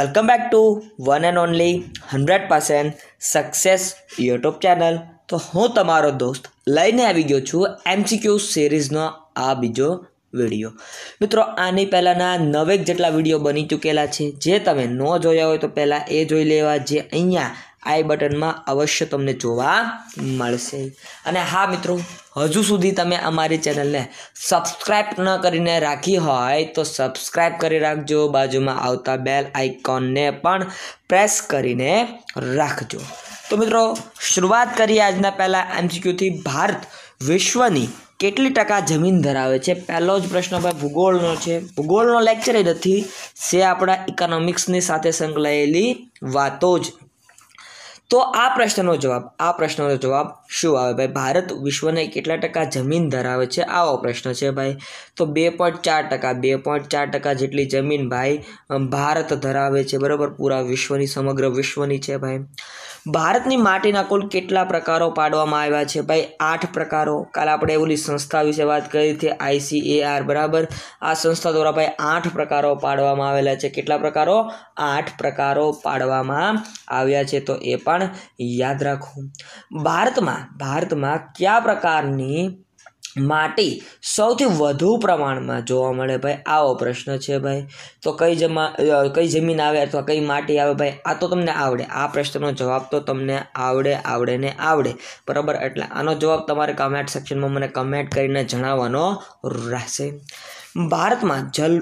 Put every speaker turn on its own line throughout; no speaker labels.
welcome back to one and only hundred percent success YouTube channel તો હું તમારો દોસ્ત લઈને આવી ગયો છું એમસીક્યુ સિરીઝનો આ બીજો વિડીયો મિત્રો આની પહેલાંના નવેક જેટલા વિડીયો બની ચૂકેલા છે જે તમે ન જોયા હોય તો પહેલાં એ જોઈ લેવા જે અહીંયા આઈ બટનમાં અવશ્ય તમને જોવા મળશે અને હા મિત્રો હજુ સુધી તમે અમારી ચેનલને સબસ્ક્રાઈબ ન કરીને રાખી હોય તો સબસ્ક્રાઈબ કરી રાખજો બાજુમાં આવતા બેલ આઇકોનને પણ પ્રેસ કરીને રાખજો તો મિત્રો શરૂઆત કરીએ આજના પહેલાં એમસીક્યુથી ભારત વિશ્વની કેટલી ટકા જમીન ધરાવે છે પહેલો જ પ્રશ્ન ભાઈ ભૂગોળનો છે ભૂગોળનો લેક્ચર એ નથી સે આપણા ઇકોનોમિક્સની સાથે સંકળાયેલી વાતો જ તો આ પ્રશ્નનો જવાબ આ પ્રશ્નનો જવાબ શું આવે ભાઈ ભારત વિશ્વને કેટલા ટકા જમીન ધરાવે છે આવો પ્રશ્ન છે ભાઈ તો બે પોઈન્ટ ચાર ટકા બે પોઈન્ટ ચાર ટકા જેટલી જમીન ભાઈ ભારત ધરાવે છે બરાબર પૂરા વિશ્વની સમગ્ર વિશ્વની છે ભાઈ ભારતની માટીના કુલ કેટલા પ્રકારો પાડવામાં આવ્યા છે ભાઈ આઠ પ્રકારો કાલ આપણે ઓલી સંસ્થા વિશે વાત કરી હતી આઈસીએઆર બરાબર આ સંસ્થા દ્વારા ભાઈ આઠ પ્રકારો પાડવામાં આવેલા છે કેટલા પ્રકારો આઠ પ્રકારો પાડવામાં આવ્યા છે તો એ પણ યાદ રાખો ભારતમાં ભારતમાં કયા પ્રકારની માટી સૌથી વધુ પ્રમાણમાં જોવા મળે ભાઈ આવો પ્રશ્ન છે ભાઈ તો કઈ જમા કઈ જમીન આવે અથવા કઈ માટી આવે ભાઈ આ તો તમને આવડે આ પ્રશ્નનો જવાબ તો તમને આવડે આવડે ને આવડે બરાબર એટલે આનો જવાબ તમારે કમેન્ટ સેક્શનમાં મને કમેન્ટ કરીને જણાવવાનો રહેશે ભારતમાં જલ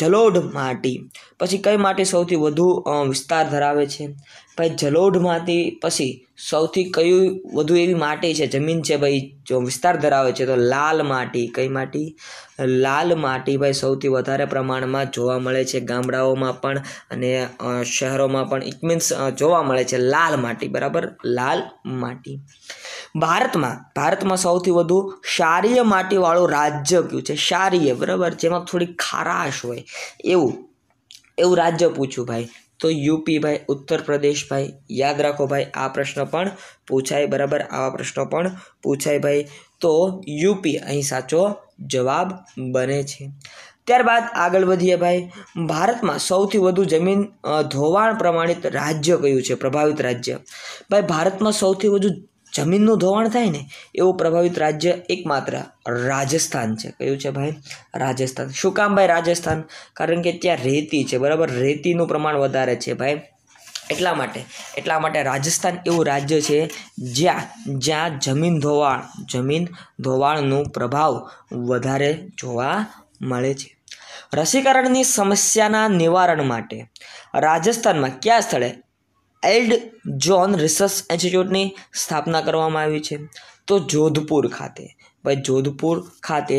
જલોઢ માટી પછી કઈ માટી સૌથી વધુ વિસ્તાર ધરાવે છે ભાઈ જલોઢ માટી પછી સૌથી કયું વધુ એવી માટી છે જમીન છે ભાઈ જો વિસ્તાર ધરાવે છે તો લાલ માટી કઈ માટી લાલ માટી ભાઈ સૌથી વધારે પ્રમાણમાં જોવા મળે છે ગામડાઓમાં પણ અને શહેરોમાં પણ ઇટ મીન્સ જોવા મળે છે લાલ માટી બરાબર લાલ માટી ભારતમાં ભારતમાં સૌથી વધુ ક્ષારીય માટીવાળું રાજ્ય કયું છે ક્ષારીય બરાબર જેમાં થોડી ખારાશ હોય એવું એવું રાજ્ય પૂછ્યું ભાઈ તો યુપી ભાઈ ઉત્તર પ્રદેશ ભાઈ યાદ રાખો ભાઈ આ પ્રશ્ન પણ પૂછાય બરાબર આવા પ્રશ્નો પણ પૂછાય ભાઈ તો યુપી અહીં સાચો જવાબ બને છે ત્યારબાદ આગળ વધીએ ભાઈ ભારતમાં સૌથી વધુ જમીન ધોવાણ પ્રમાણિત રાજ્ય કયું છે પ્રભાવિત રાજ્ય ભાઈ ભારતમાં સૌથી વધુ જમીનનું ધોવાણ થાય ને એવું પ્રભાવિત રાજ્ય એકમાત્ર રાજસ્થાન છે કયું છે ભાઈ રાજસ્થાન શું કામ ભાઈ રાજસ્થાન કારણ કે ત્યાં રેતી છે બરાબર રેતીનું પ્રમાણ વધારે છે ભાઈ એટલા માટે એટલા માટે રાજસ્થાન એવું રાજ્ય છે જ્યાં જ્યાં જમીન ધોવાણ જમીન ધોવાણનું પ્રભાવ વધારે જોવા મળે છે રસીકરણની સમસ્યાના નિવારણ માટે રાજસ્થાનમાં કયા સ્થળે એલ્ડ જોન રિસર્ચ ઇન્સ્ટિટ્યૂટની સ્થાપના કરવામાં આવી છે તો જોધપુર ખાતે ભાઈ જોધપુર ખાતે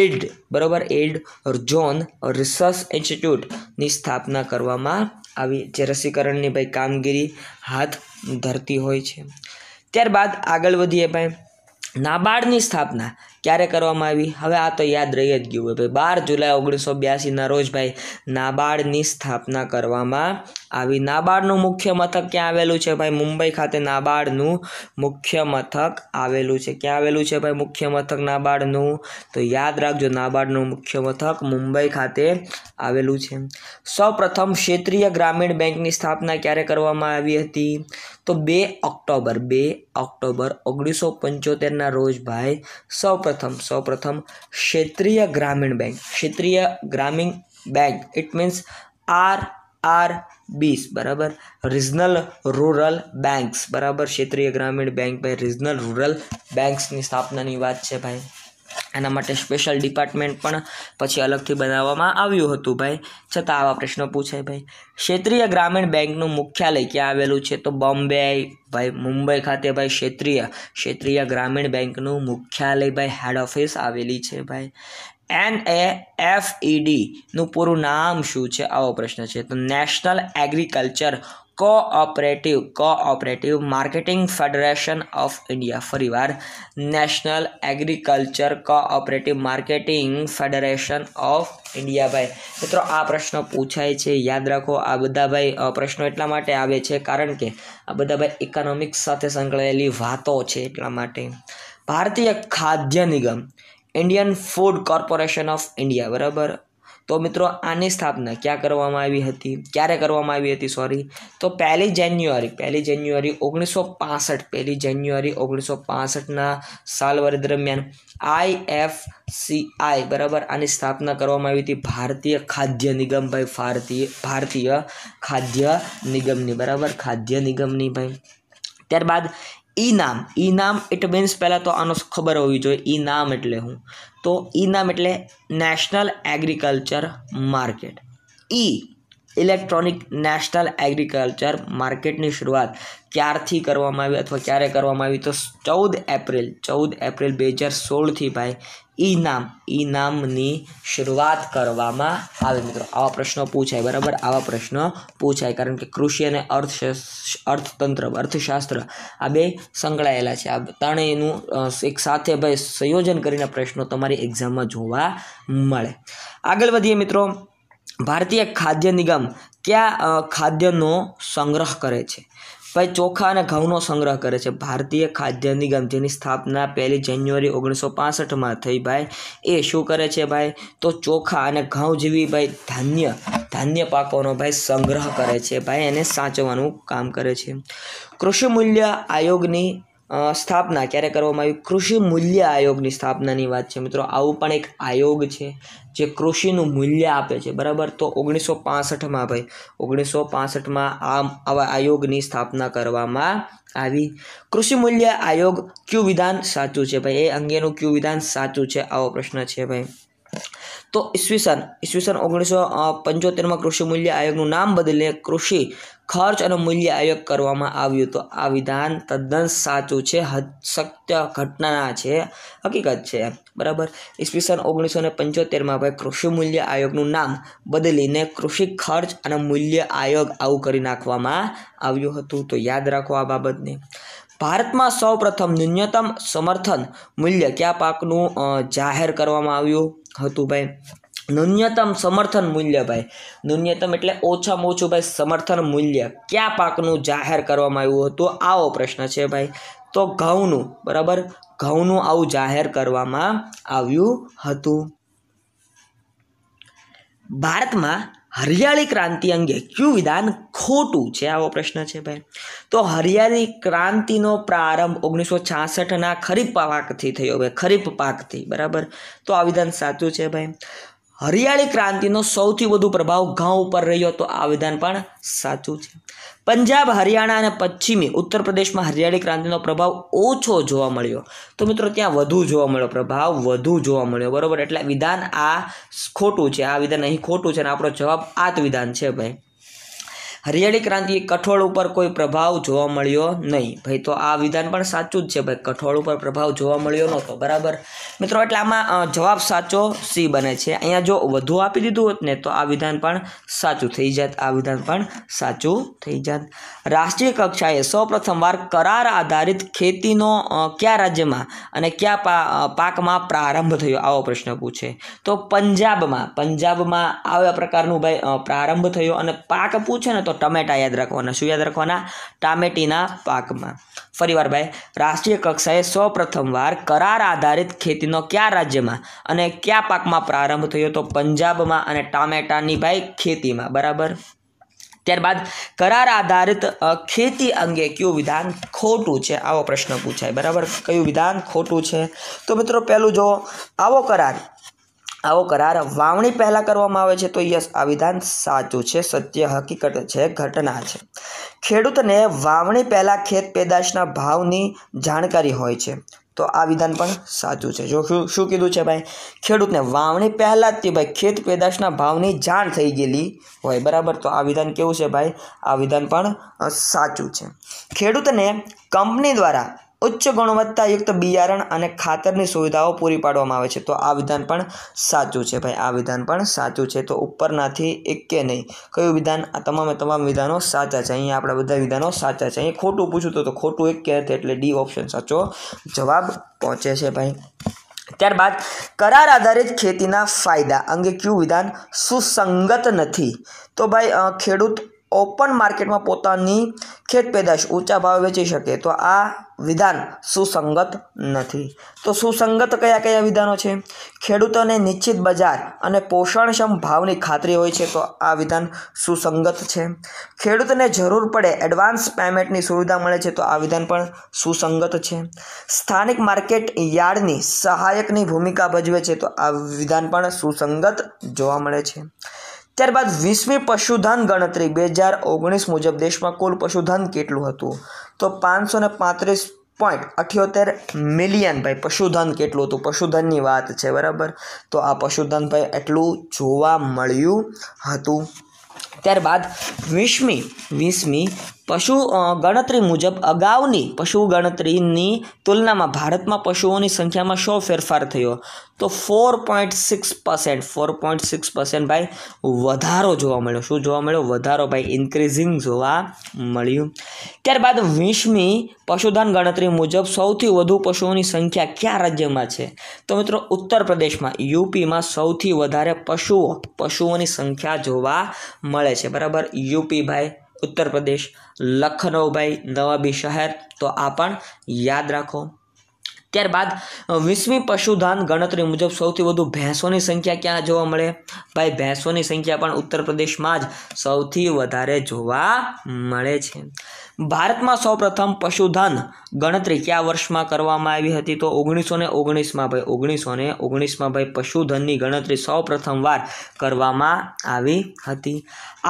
એલ્ડ બરાબર એલ્ડ જોન રિસર્ચ ઇન્સ્ટિટ્યૂટની સ્થાપના કરવામાં આવી જે રસીકરણની ભાઈ કામગીરી હાથ ધરતી હોય છે ત્યારબાદ આગળ વધીએ ભાઈ નાબાર્ડની સ્થાપના ક્યારે કરવામાં આવી હવે આ તો યાદ રહી જ ગયું ભાઈ બાર જુલાઈ ઓગણીસો બ્યાસીના રોજ ભાઈ નાબાર્ડની સ્થાપના કરવામાં આવી નાબાર્ડનું મુખ્ય મથક ક્યાં આવેલું છે ભાઈ મુંબઈ ખાતે નાબાર્ડનું મુખ્ય મથક આવેલું છે ક્યાં આવેલું છે ભાઈ મુખ્ય મથક નાબાર્ડનું તો યાદ રાખજો નાબાર્ડનું મુખ્ય મથક મુંબઈ ખાતે આવેલું છે સૌપ્રથમ ક્ષેત્રીય ગ્રામીણ બેંકની સ્થાપના ક્યારે કરવામાં આવી હતી તો બે ઓક્ટોબર બે ઓક્ટોબર ઓગણીસો પંચોતેરના રોજ ભાઈ સૌ સૌપ્રથમ સૌપ્રથમ ક્ષેત્રીય ગ્રામીણ બેંક ક્ષેત્રીય ગ્રામીણ bank it means R R Bs બરાબર રિજનલ રૂરલ બેંક્સ બરાબર ક્ષેત્રીય ગ્રામીણ બેંક ભાઈ રિજનલ રૂરલ બેંક્સની સ્થાપનાની વાત છે ભાઈ આના માટે સ્પેશિયલ ડિપાર્ટમેન્ટ પણ પછી અલગથી બનાવવામાં આવ્યું હતું ભાઈ છતાં આવા પ્રશ્નો પૂછે ભાઈ ક્ષેત્રીય ગ્રામીણ બેંકનું મુખ્યાલય ક્યાં આવેલું છે તો બોમ્બે ભાઈ મુંબઈ ખાતે ભાઈ ક્ષેત્રીય ક્ષેત્રીય ગ્રામીણ બેંકનું મુખ્યાલય ભાઈ હેડ ઓફિસ આવેલી છે ભાઈ એન એ એફ ઈડીનું પૂરું નામ શું છે આવો પ્રશ્ન છે તો National Agriculture Cooperative Cooperative Marketing Federation of India ફરીવાર National Agriculture Cooperative Marketing Federation of India ભાઈ મિત્રો આ પ્રશ્ન પૂછાય છે યાદ રાખો આ બધા ભાઈ પ્રશ્નો એટલા માટે આવે છે કારણ કે આ બધા ભાઈ ઇકોનોમિક્સ સાથે સંકળાયેલી વાતો છે એટલા માટે ભારતીય ખાદ્ય નિગમ Indian Food Corporation of India બરાબર તો મિત્રો આની સ્થાપના ક્યાં કરવામાં આવી હતી ક્યારે કરવામાં આવી હતી સોરી તો પહેલી જાન્યુઆરી પહેલી જાન્યુઆરી ઓગણીસો પાસઠ પહેલી જાન્યુઆરી ઓગણીસો પાસઠના વર્ષ દરમિયાન આઈ એફ સી આઈ બરાબર આની સ્થાપના કરવામાં આવી હતી ભારતીય ખાદ્ય નિગમ ભાઈ ભારતીય ભારતીય ખાદ્ય નિગમની બરાબર ખાદ્ય નિગમની ભાઈ ત્યારબાદ ઇનામ ઇનામ ઇટ મીન્સ પહેલાં તો આનો ખબર હોવી જોઈએ ઇનામ એટલે હું તો ઈનામ એટલે National Agriculture Market e electronic National Agriculture માર્કેટની શરૂઆત ક્યારથી કરવામાં આવી અથવા ક્યારે કરવામાં આવી તો ચૌદ એપ્રિલ ચૌદ એપ્રિલ બે હજાર સોળથી ભાઈ ઇનામ ઇનામની શરૂઆત કરવામાં આવે મિત્રો આવા પ્રશ્નો પૂછાય બરાબર આવા પ્રશ્નો પૂછાય કારણ કે કૃષિ અને અર્થતંત્ર અર્થશાસ્ત્ર આ બે સંકળાયેલા છે આ ત્રણેયનું એક સાથે ભાઈ સંયોજન કરીને પ્રશ્નો તમારી એક્ઝામમાં જોવા મળે આગળ વધીએ મિત્રો ભારતીય ખાદ્ય નિગમ કયા ખાદ્યનો સંગ્રહ કરે છે ભાઈ ચોખા અને ઘઉંનો સંગ્રહ કરે છે ભારતીય ખાદ્ય નિગમ જેની સ્થાપના પહેલી જાન્યુઆરી ઓગણીસો પાસઠમાં થઈ ભાઈ એ શું કરે છે ભાઈ તો ચોખા અને ઘઉં જેવી ભાઈ ધાન્ય ધાન્ય પાકોનો ભાઈ સંગ્રહ કરે છે ભાઈ એને સાચવવાનું કામ કરે છે કૃષિ મૂલ્ય આયોગની સ્થાપના ક્યારે કરવામાં આવી કૃષિ મૂલ્ય આયોગની સ્થાપનાની વાત છે મિત્રો આવું પણ એક આયોગ છે જે કૃષિનું મૂલ્ય આપે છે બરાબર તો ઓગણીસો પાસઠમાં ભાઈ ઓગણીસો પાસઠમાં આમ આવા આયોગની સ્થાપના કરવામાં આવી કૃષિ મૂલ્ય આયોગ ક્યુ વિધાન સાચું છે ભાઈ એ અંગેનું ક્યુ વિધાન સાચું છે આવો પ્રશ્ન છે ભાઈ તો ઈસવીસન ઈસવીસન ઓગણીસો પંચોતેરમાં કૃષિ મૂલ્ય આયોગનું નામ બદલીને કૃષિ ખર્ચ અને મૂલ્ય આયોગ કરવામાં આવ્યું તો આ વિધાન તદ્દન સાચું છે સત્ય ઘટના છે હકીકત છે બરાબર ઈસવીસન ઓગણીસો ને પંચોતેરમાં ભાઈ કૃષિ મૂલ્ય આયોગનું નામ બદલીને કૃષિ ખર્ચ અને મૂલ્ય આયોગ આવું કરી નાખવામાં આવ્યું હતું તો યાદ રાખો આ બાબતને ભારતમાં સૌપ્રથમ ન્યૂનતમ સમર્થન મૂલ્ય કયા પાકનું જાહેર કરવામાં આવ્યું હતું ભાઈ ન્યૂનતમ સમર્થન મૂલ્ય ભાઈ ન્યૂનતમ એટલે ઓછામાં ઓછું ભાઈ સમર્થન મૂલ્ય કયા પાકનું જાહેર કરવામાં આવ્યું હતું આવો પ્રશ્ન છે ભાઈ તો ઘઉંનું બરાબર ઘઉંનું આવું જાહેર કરવામાં આવ્યું હતું ભારતમાં હરિયાળી ક્રાંતિ અંગે ક્યુ વિધાન ખોટું છે આવો પ્રશ્ન છે ભાઈ તો હરિયાળી ક્રાંતિનો પ્રારંભ ઓગણીસો છાસઠના ખરીફ પાકથી થયો ભાઈ ખરીફ પાકથી બરાબર તો આ વિધાન સાચું છે ભાઈ હરિયાળી ક્રાંતિનો સૌથી વધુ પ્રભાવ ઘઉં ઉપર રહ્યો તો આ વિધાન પણ સાચું છે પંજાબ હરિયાણા અને પશ્ચિમી ઉત્તર પ્રદેશમાં હરિયાળી ક્રાંતિનો પ્રભાવ ઓછો જોવા મળ્યો તો મિત્રો ત્યાં વધુ જોવા મળ્યો પ્રભાવ વધુ જોવા મળ્યો બરાબર એટલે વિધાન આ ખોટું છે આ વિધાન અહીં ખોટું છે અને આપણો જવાબ આ જ વિધાન છે ભાઈ હરિયાળી ક્રાંતિએ કઠોળ ઉપર કોઈ પ્રભાવ જોવા મળ્યો નહીં ભાઈ તો આ વિધાન પણ સાચું જ છે ભાઈ કઠોળ ઉપર પ્રભાવ જોવા મળ્યો નહોતો બરાબર મિત્રો એટલે આમાં જવાબ સાચો સી બને છે અહીંયા જો વધુ આપી દીધું હોત ને તો આ વિધાન પણ સાચું થઈ જાત આ વિધાન પણ સાચું થઈ જાત રાષ્ટ્રીય કક્ષાએ સૌપ્રથમવાર કરાર આધારિત ખેતીનો કયા રાજ્યમાં અને કયા પાકમાં પ્રારંભ થયો આવો પ્રશ્ન પૂછે તો પંજાબમાં પંજાબમાં આવા પ્રકારનું ભાઈ પ્રારંભ થયો અને પાક પૂછે ને તો તો ટમેટા યાદ રાખવાના શું યાદ રાખવાના ટામેટીના પાકમાં ફરીવાર ભાઈ રાષ્ટ્રીય કક્ષાએ સૌ પ્રથમવાર કરાર આધારિત ખેતીનો કયા રાજ્યમાં અને કયા પાકમાં પ્રારંભ થયો તો પંજાબમાં અને ટામેટાની ભાઈ ખેતીમાં બરાબર ત્યારબાદ કરાર આધારિત ખેતી અંગે કયું વિધાન ખોટું છે આવો પ્રશ્ન પૂછાય બરાબર કયું વિધાન ખોટું છે તો મિત્રો પહેલું જો આવો કરાર આવો કરાર વાવણી પહેલાં કરવામાં આવે છે તો યસ આ વિધાન સાચું છે સત્ય હકીકત છે ઘટના છે ખેડૂતને વાવણી પહેલાં ખેત પેદાશના ભાવની જાણકારી હોય છે તો આ વિધાન પણ સાચું છે જો શું શું કીધું છે ભાઈ ખેડૂતને વાવણી પહેલાં જ ભાઈ ખેત પેદાશના ભાવની જાણ થઈ ગયેલી હોય બરાબર તો આ વિધાન કેવું છે ભાઈ આ વિધાન પણ સાચું છે ખેડૂતને કંપની દ્વારા ઉચ્ચ ગુણવત્તાયુક્ત બિયારણ અને ખાતરની સુવિધાઓ પૂરી પાડવામાં આવે છે તો આ વિધાન પણ સાચું છે ભાઈ આ વિધાન પણ સાચું છે તો ઉપરનાથી એક કે નહીં કયું વિધાન આ તમામે તમામ વિધાનો સાચા છે અહીંયા આપણા બધા વિધાનો સાચા છે અહીં ખોટું પૂછ્યું તો ખોટું એક કે એટલે ડી ઓપ્શન સાચો જવાબ પહોંચે છે ભાઈ ત્યારબાદ કરાર આધારિત ખેતીના ફાયદા અંગે કયું વિધાન સુસંગત નથી તો ભાઈ ખેડૂત ઓપન માર્કેટમાં પોતાની ખેત પેદાશ ઊંચા ભાવે વેચી શકે તો આ વિધાન સુસંગત નથી તો સુસંગત કયા કયા વિધાનો છે ખેડૂતોને નિશ્ચિત બજાર અને પોષણક્ષમ ભાવની ખાતરી હોય છે તો આ વિધાન સુસંગત છે ખેડૂતને જરૂર પડે એડવાન્સ પેમેન્ટની સુવિધા મળે છે તો આ વિધાન પણ સુસંગત છે સ્થાનિક માર્કેટ યાર્ડની સહાયકની ભૂમિકા ભજવે છે તો આ વિધાન પણ સુસંગત જોવા મળે છે ત્યારબાદ વીસમી પશુધન ગણતરી બે હજાર ઓગણીસ મુજબ દેશમાં કુલ પશુધન કેટલું હતું તો પાંચસો ને પાંત્રીસ પોઈન્ટ અઠ્યોતેર મિલિયન ભાઈ પશુધન કેટલું હતું પશુધનની વાત છે બરાબર તો આ પશુધન ભાઈ એટલું જોવા મળ્યું હતું ત્યારબાદ વીસમી વીસમી પશુ ગણતરી મુજબ અગાઉની પશુ ગણતરીની તુલનામાં ભારતમાં પશુઓની સંખ્યામાં શો ફેરફાર થયો તો four point six percent four point six percent ભાઈ વધારો જોવા મળ્યો શું જોવા મળ્યો વધારો ભાઈ ઇન્ક્રીઝિંગ જોવા મળ્યું ત્યારબાદ વીસમી પશુધન ગણતરી મુજબ સૌથી વધુ પશુઓની સંખ્યા કયા રાજ્યમાં છે તો મિત્રો ઉત્તર પ્રદેશમાં યુપીમાં સૌથી વધારે પશુઓ પશુઓની સંખ્યા જોવા મળે છે બરાબર યુપી ભાઈ ઉત્તર પ્રદેશ લખનૌભાઈ નવાબી શહેર તો આ પણ યાદ રાખો ત્યારબાદ વીસમી પશુધાન ગણતરી મુજબ સૌથી વધુ ભેંસોની સંખ્યા ક્યાં જોવા મળે ભાઈ ભેંસોની સંખ્યા પણ ઉત્તર પ્રદેશમાં જ સૌથી વધારે જોવા મળે છે ભારતમાં સૌપ્રથમ પશુધન ગણતરી કયા વર્ષમાં કરવામાં આવી હતી તો ઓગણીસો ને ઓગણીસમાં ભાઈ ઓગણીસો ને ઓગણીસમાં ભાઈ પશુધનની ગણતરી સૌપ્રથમવાર કરવામાં આવી હતી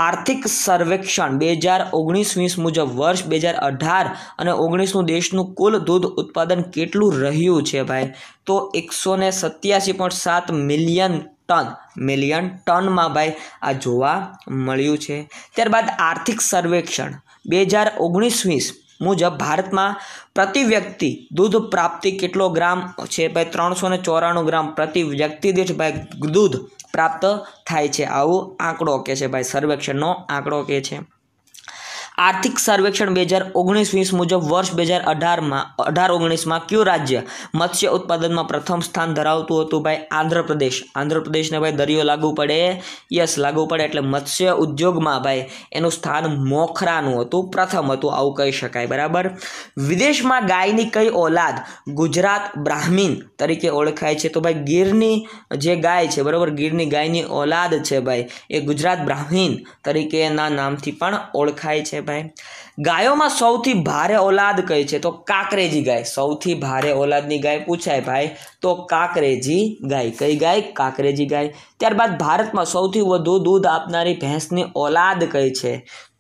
આર્થિક સર્વેક્ષણ બે હજાર ઓગણીસ વીસ મુજબ વર્ષ બે હજાર અઢાર અને ઓગણીસનું દેશનું કુલ દૂધ ઉત્પાદન કેટલું રહ્યું છે ભાઈ તો એકસો ને સત્યાસી પોઈન્ટ સાત મિલિયન ટન મિલિયન ટનમાં ભાઈ આ જોવા મળ્યું છે ત્યારબાદ આર્થિક સર્વેક્ષણ બે હજાર ઓગણીસ વીસ મુજબ ભારતમાં પ્રતિ વ્યક્તિ દૂધ પ્રાપ્તિ કેટલો ગ્રામ છે ભાઈ ત્રણસો ને ચોરાણું ગ્રામ પ્રતિ વ્યક્તિ દીઠ ભાઈ દૂધ પ્રાપ્ત થાય છે આવું આંકડો કે છે ભાઈ સર્વેક્ષણનો આંકડો કે છે આર્થિક સર્વેક્ષણ બે હજાર ઓગણીસ વીસ મુજબ વર્ષ બે હજાર અઢારમાં અઢાર ઓગણીસમાં કયું રાજ્ય મત્સ્ય ઉત્પાદનમાં પ્રથમ સ્થાન ધરાવતું હતું ભાઈ આંધ્રપ્રદેશ આંધ્રપ્રદેશને ભાઈ દરિયો લાગુ પડે યસ લાગુ પડે એટલે મત્સ્ય ઉદ્યોગમાં ભાઈ એનું સ્થાન મોખરાનું હતું પ્રથમ હતું આવું કહી શકાય બરાબર વિદેશમાં ગાયની કઈ ઓલાદ ગુજરાત બ્રાહ્મીન તરીકે ઓળખાય છે તો ભાઈ ગીરની જે ગાય છે બરાબર ગીરની ગાયની ઓલાદ છે ભાઈ એ ગુજરાત બ્રાહ્મીન તરીકેના નામથી પણ ઓળખાય છે ભાઈ ગાયોમાં સૌથી ભારે ઓલાદ કઈ છે તો કાકરેજી ગાય સૌથી ભારે ઓલાદની ગાય પૂછાય ભાઈ તો કાકરેજી ગાય કઈ ગાય કાકરેજી ગાય ત્યારબાદ ભારતમાં સૌથી વધુ દૂધ આપનારી ભેંસની ઓલાદ કઈ છે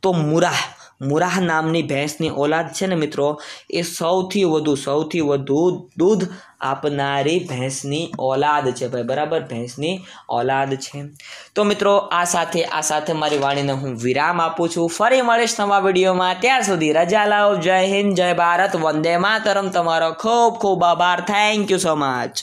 તો મુરાહ મુરાહ નામની ભેંસની ઓલાદ છે ને મિત્રો એ સૌથી વધુ સૌથી વધુ દૂધ આપનારી ભેંસની ઓલાદ છે ભાઈ બરાબર ભેંસની ઓલાદ છે તો મિત્રો આ સાથે આ સાથે મારી વાણીને હું વિરામ આપું છું ફરી મળીશ નવા વિડીયોમાં ત્યાં સુધી રજા લાવ જય હિન્દ જય ભારત વંદે માતરમ તમારો ખૂબ ખૂબ આભાર થેન્ક યુ સો મચ